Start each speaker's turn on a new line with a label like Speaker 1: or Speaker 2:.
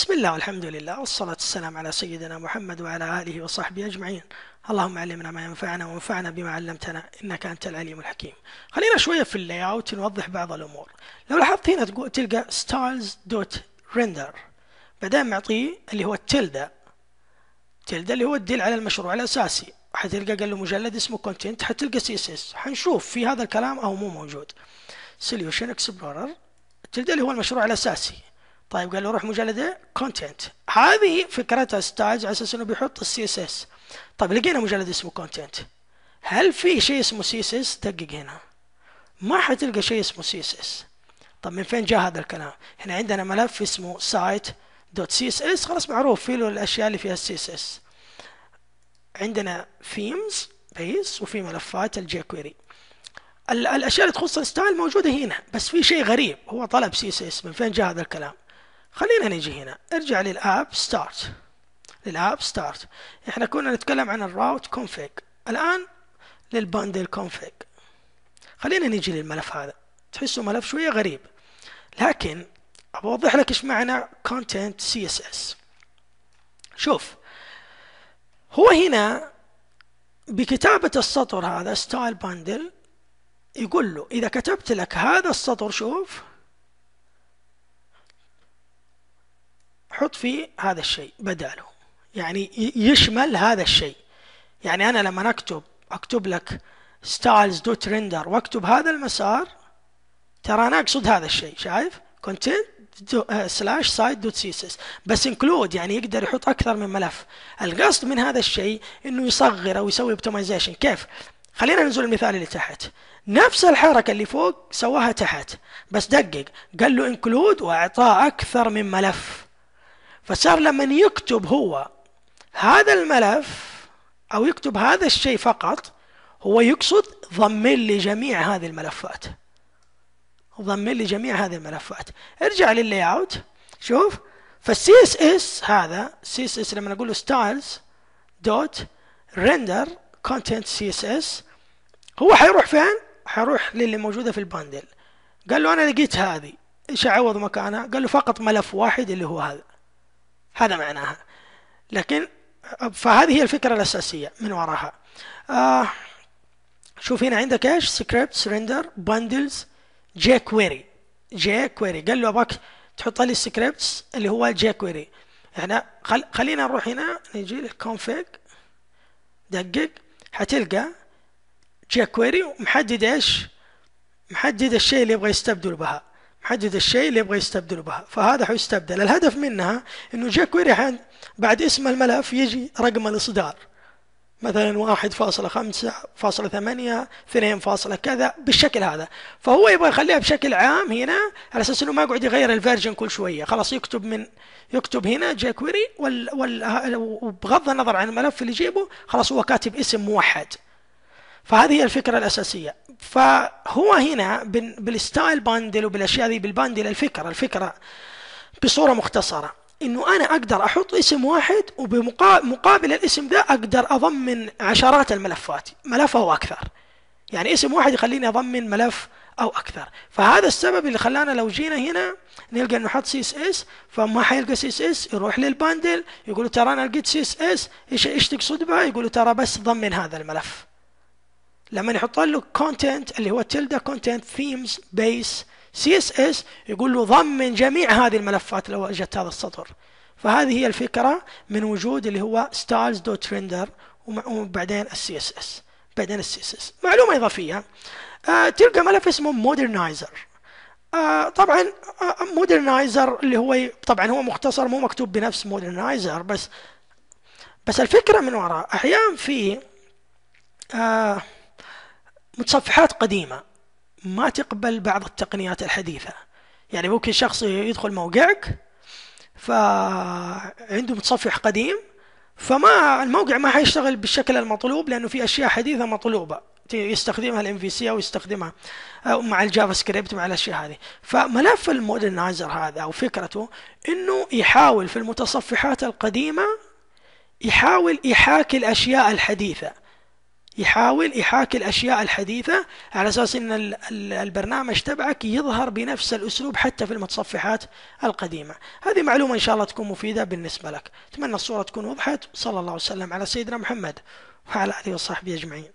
Speaker 1: بسم الله والحمد لله والصلاة والسلام على سيدنا محمد وعلى آله وصحبه أجمعين اللهم علمنا ما ينفعنا وانفعنا بما علمتنا إنك أنت العليم الحكيم خلينا شوية في اللاي اوت نوضح بعض الأمور لو لاحظت هنا تقول تلقى styles.render بعدين معطيه اللي هو التلدة التلدة اللي هو الدل على المشروع الأساسي حتلقى قال له مجلد اسمه كونتنت حتلقى سي اس اس حنشوف في هذا الكلام أو مو موجود solution اكسبلورر التلدة اللي هو المشروع الأساسي طيب قال له روح مجلده كونتنت هذه فكرتها ستايلز على اساس انه بيحط السي اس اس طيب لقينا مجلد اسمه كونتنت هل في شيء اسمه سي اس اس دقق هنا ما حتلقى شيء اسمه سي اس اس طيب من فين جاء هذا الكلام هنا عندنا ملف اسمه سايت دوت سي اس اس خلاص معروف فيه له الاشياء اللي فيها السي اس اس عندنا ثيمز بيس وفي ملفات الجي كويري الاشياء اللي تخص الستايل موجوده هنا بس في شيء غريب هو طلب سي اس اس من فين جاء هذا الكلام خلينا نيجي هنا ارجع للاب ستارت للاب ستارت احنا كنا نتكلم عن الراوت كونفيج الان للباندل كونفيج خلينا نيجي للملف هذا تحسه ملف شويه غريب لكن أوضح لك ايش معنى content css شوف هو هنا بكتابة السطر هذا style bundle يقول له إذا كتبت لك هذا السطر شوف حط فيه هذا الشيء بداله يعني يشمل هذا الشيء يعني انا لما اكتب اكتب لك ستايلز دوت ريندر واكتب هذا المسار ترى انا اقصد هذا الشيء شايف كونتنت سلاش سايد دوت سيسس بس انكلود يعني يقدر يحط اكثر من ملف القصد من هذا الشيء انه يصغر او يسوي اوبتمايزيشن كيف خلينا ننزل المثال اللي تحت نفس الحركة اللي فوق سواها تحت بس دقق قال له انكلود واعطاه اكثر من ملف فصار لما يكتب هو هذا الملف أو يكتب هذا الشيء فقط هو يقصد ضمن لي جميع هذه الملفات ضمن لي جميع هذه الملفات ارجع لللاي اوت شوف فالسي اس اس هذا سي اس اس لما نقول له ستايلز دوت سي اس اس هو حيروح فين؟ حيروح للي موجوده في الباندل قال له انا لقيت هذه ايش اعوض مكانها؟ قال له فقط ملف واحد اللي هو هذا هذا معناها لكن فهذه هي الفكرة الأساسية من وراها آه شوف هنا عندك ايش سكريبت ريندر باندلز جي كويري جي كويري قال له ابغاك تحط لي السكريبتس اللي هو جي كويري احنا خل... خلينا نروح هنا نجي للكونفيج دقق حتلقى جي كويري ومحدد ايش محدد الشيء اللي يبغى يستبدل بها حدد الشيء اللي يبغى يستبدله بها فهذا حيستبدل الهدف منها انه جاكويري بعد اسم الملف يجي رقم الاصدار مثلا واحد فاصلة خمسة فاصلة ثمانية اثنين فاصلة كذا بالشكل هذا فهو يبغى يخليها بشكل عام هنا على اساس انه ما يقعد يغير الفيرجن كل شوية خلاص يكتب من يكتب هنا جاكويري كويري وبغض النظر عن الملف اللي يجيبه خلاص هو كاتب اسم موحد فهذه هي الفكرة الأساسية فهو هنا بالستايل باندل وبالأشياء ذي بالباندل الفكرة الفكرة بصورة مختصرة انه انا اقدر احط اسم واحد وبمقابل الاسم ذا اقدر اضمن عشرات الملفات ملف او اكثر يعني اسم واحد يخليني اضمن ملف او اكثر فهذا السبب اللي خلانا لو جينا هنا نلقى انه حط سي اس اس فما حيلقى سي اس اس يروح للباندل يقول ترى انا لقيت سي اس اس ايش ايش تقصد بها يقول ترى بس ضمن هذا الملف لما يحط له كونتنت اللي هو تلدا كونتنت ثيمز بيس سي اس اس يقول له ضمن جميع هذه الملفات لو اجت هذا السطر فهذه هي الفكرة من وجود اللي هو ستايلز دوت ريندر وبعدين السي اس اس بعدين السي اس اس معلومة إضافية آه تلقى ملف اسمه مودرنايزر آه طبعا مودرنايزر آه، اللي هو طبعا هو مختصر مو مكتوب بنفس مودرنايزر بس بس الفكرة من وراء أحيانا في آه متصفحات قديمة ما تقبل بعض التقنيات الحديثة يعني ممكن شخص يدخل موقعك فعنده متصفح قديم فما الموقع ما حيشتغل بالشكل المطلوب لانه في اشياء حديثه مطلوبه يستخدمها الام في سي او يستخدمها مع الجافا سكريبت مع الاشياء هذه فملف المودرنايزر هذا او فكرته انه يحاول في المتصفحات القديمه يحاول يحاكي الاشياء الحديثه يحاول يحاكي الأشياء الحديثة على أساس أن البرنامج تبعك يظهر بنفس الأسلوب حتى في المتصفحات القديمة هذه معلومة إن شاء الله تكون مفيدة بالنسبة لك أتمنى الصورة تكون وضحت صلى الله وسلم على سيدنا محمد وعلى آله وصحبه أجمعين